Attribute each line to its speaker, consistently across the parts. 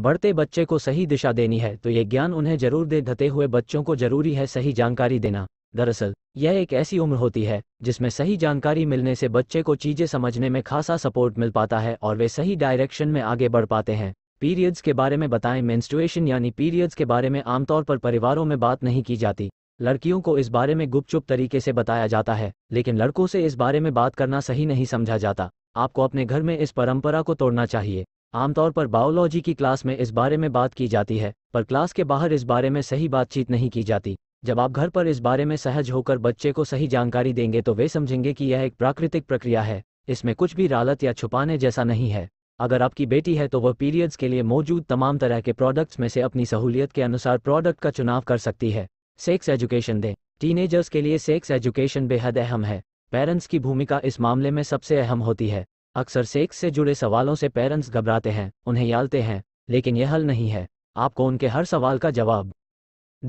Speaker 1: बढ़ते बच्चे को सही दिशा देनी है तो ये ज्ञान उन्हें जरूर दे धते हुए बच्चों को जरूरी है सही जानकारी देना दरअसल यह एक ऐसी उम्र होती है जिसमें सही जानकारी मिलने से बच्चे को चीजें समझने में खासा सपोर्ट मिल पाता है और वे सही डायरेक्शन में आगे बढ़ पाते हैं पीरियड्स के बारे में बताएं मेंस्ट्रुएशन यानी पीरियड्स के बारे में आमतौर पर परिवारों में बात नहीं की जाती लड़कियों को इस बारे में गुपचुप तरीके से बताया जाता है लेकिन लड़कों से इस बारे में बात करना सही नहीं समझा जाता आपको अपने घर में इस परंपरा को तोड़ना चाहिए आमतौर पर बायोलॉजी की क्लास में इस बारे में बात की जाती है पर क्लास के बाहर इस बारे में सही बातचीत नहीं की जाती जब आप घर पर इस बारे में सहज होकर बच्चे को सही जानकारी देंगे तो वे समझेंगे कि यह एक प्राकृतिक प्रक्रिया है इसमें कुछ भी रालत या छुपाने जैसा नहीं है अगर आपकी बेटी है तो वह पीरियड्स के लिए मौजूद तमाम तरह के प्रोडक्ट्स में से अपनी सहूलियत के अनुसार प्रोडक्ट का चुनाव कर सकती है सेक्स एजुकेशन दें टीनेजर्स के लिए सेक्स एजुकेशन बेहद अहम है पेरेंट्स की भूमिका इस मामले में सबसे अहम होती है अक्सर सेक्स से जुड़े सवालों से पेरेंट्स घबराते हैं उन्हें यालते हैं लेकिन यह हल नहीं है आपको उनके हर सवाल का जवाब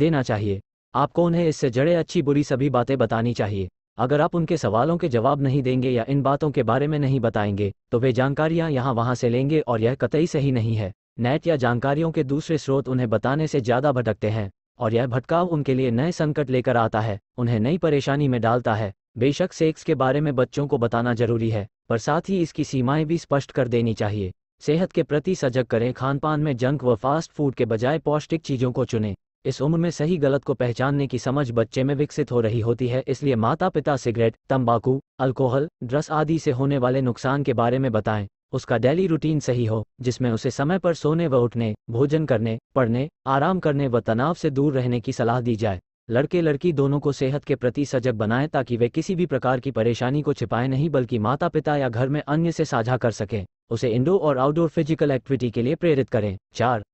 Speaker 1: देना चाहिए आपको उन्हें इससे जड़े अच्छी बुरी सभी बातें बतानी चाहिए अगर आप उनके सवालों के जवाब नहीं देंगे या इन बातों के बारे में नहीं बताएंगे तो वे जानकारियां यहाँ वहाँ से लेंगे और यह कतई सही नहीं है नेट या जानकारियों के दूसरे स्रोत उन्हें बताने से ज़्यादा भटकते हैं और यह भटकाव उनके लिए नए संकट लेकर आता है उन्हें नई परेशानी में डालता है बेशक सेक्स के बारे में बच्चों को बताना जरूरी है पर साथ ही इसकी सीमाएं भी स्पष्ट कर देनी चाहिए सेहत के प्रति सजग करें खानपान में जंक व फास्ट फूड के बजाय पौष्टिक चीज़ों को चुनें इस उम्र में सही गलत को पहचानने की समझ बच्चे में विकसित हो रही होती है इसलिए माता पिता सिगरेट तंबाकू, अल्कोहल ड्रग्स आदि से होने वाले नुकसान के बारे में बताएं उसका डेली रूटीन सही हो जिसमें उसे समय पर सोने व उठने भोजन करने पढ़ने आराम करने व तनाव से दूर रहने की सलाह दी जाए लड़के लड़की दोनों को सेहत के प्रति सजग बनाए ताकि वे किसी भी प्रकार की परेशानी को छिपाए नहीं बल्कि माता पिता या घर में अन्य से साझा कर सकें उसे इंडोर और आउटडोर फिजिकल एक्टिविटी के लिए प्रेरित करें चार